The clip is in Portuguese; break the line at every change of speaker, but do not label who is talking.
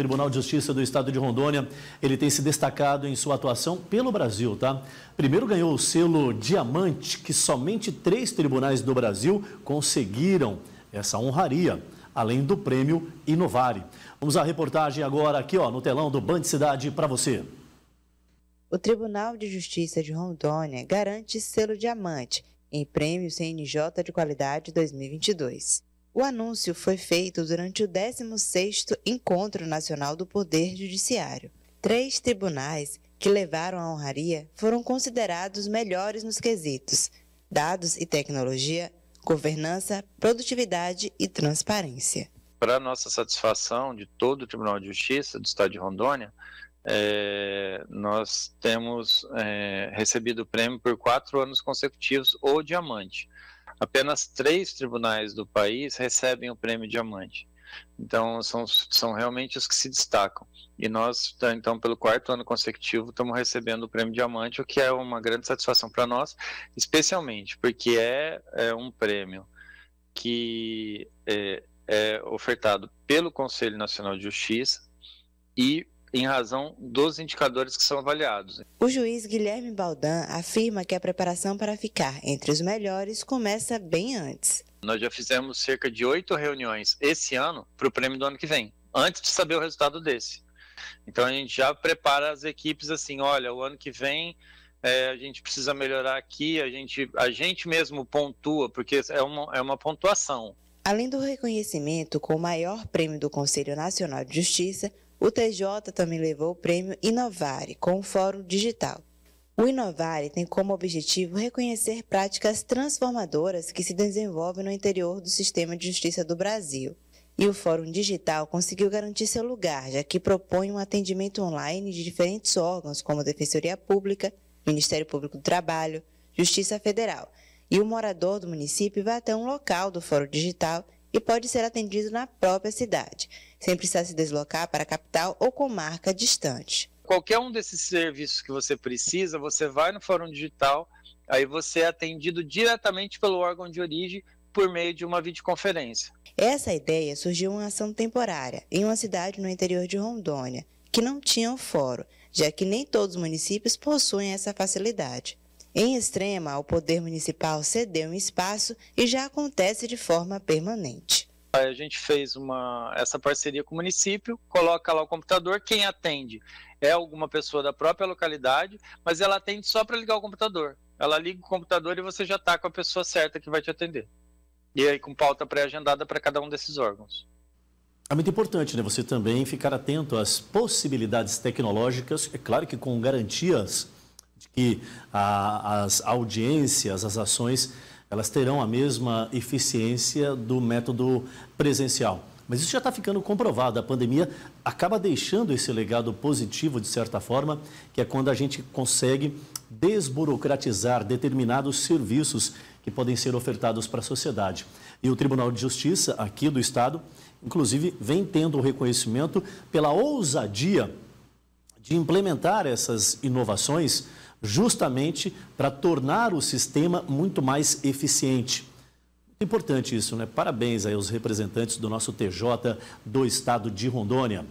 Tribunal de Justiça do Estado de Rondônia, ele tem se destacado em sua atuação pelo Brasil, tá? Primeiro ganhou o selo diamante, que somente três tribunais do Brasil conseguiram essa honraria, além do prêmio Inovare. Vamos à reportagem agora aqui, ó, no telão do Band Cidade para você.
O Tribunal de Justiça de Rondônia garante selo diamante em prêmio CNJ de qualidade 2022. O anúncio foi feito durante o 16º Encontro Nacional do Poder Judiciário. Três tribunais que levaram a honraria foram considerados melhores nos quesitos dados e tecnologia, governança, produtividade e transparência.
Para nossa satisfação de todo o Tribunal de Justiça do Estado de Rondônia, é, nós temos é, recebido o prêmio por quatro anos consecutivos, ou diamante apenas três tribunais do país recebem o prêmio diamante. Então, são, são realmente os que se destacam. E nós, então, pelo quarto ano consecutivo, estamos recebendo o Prêmio Diamante, o que é uma grande satisfação para nós, especialmente porque é, é um prêmio que é, é ofertado pelo Conselho Nacional de Justiça e em razão dos indicadores que são avaliados.
O juiz Guilherme Baldan afirma que a preparação para ficar entre os melhores começa bem antes.
Nós já fizemos cerca de oito reuniões esse ano para o prêmio do ano que vem, antes de saber o resultado desse. Então a gente já prepara as equipes assim, olha, o ano que vem é, a gente precisa melhorar aqui, a gente, a gente mesmo pontua, porque é uma, é uma pontuação.
Além do reconhecimento com o maior prêmio do Conselho Nacional de Justiça, o TJ também levou o prêmio Inovare com o Fórum Digital. O Inovare tem como objetivo reconhecer práticas transformadoras que se desenvolvem no interior do sistema de justiça do Brasil. E o Fórum Digital conseguiu garantir seu lugar, já que propõe um atendimento online de diferentes órgãos, como Defensoria Pública, Ministério Público do Trabalho, Justiça Federal. E o morador do município vai até um local do Fórum Digital e pode ser atendido na própria cidade, sem precisar se deslocar para a capital ou comarca distante.
Qualquer um desses serviços que você precisa, você vai no Fórum Digital, aí você é atendido diretamente pelo órgão de origem por meio de uma videoconferência.
Essa ideia surgiu em uma ação temporária, em uma cidade no interior de Rondônia, que não tinha um fórum, já que nem todos os municípios possuem essa facilidade. Em extrema, o Poder Municipal cedeu um espaço e já acontece de forma permanente.
A gente fez uma, essa parceria com o município, coloca lá o computador, quem atende é alguma pessoa da própria localidade, mas ela atende só para ligar o computador. Ela liga o computador e você já está com a pessoa certa que vai te atender. E aí com pauta pré-agendada para cada um desses órgãos.
É muito importante né, você também ficar atento às possibilidades tecnológicas, é claro que com garantias de que a, as audiências, as ações, elas terão a mesma eficiência do método presencial. Mas isso já está ficando comprovado. A pandemia acaba deixando esse legado positivo, de certa forma, que é quando a gente consegue desburocratizar determinados serviços que podem ser ofertados para a sociedade. E o Tribunal de Justiça aqui do Estado, inclusive, vem tendo o reconhecimento pela ousadia de implementar essas inovações justamente para tornar o sistema muito mais eficiente. Importante isso, né? Parabéns aí aos representantes do nosso TJ do estado de Rondônia.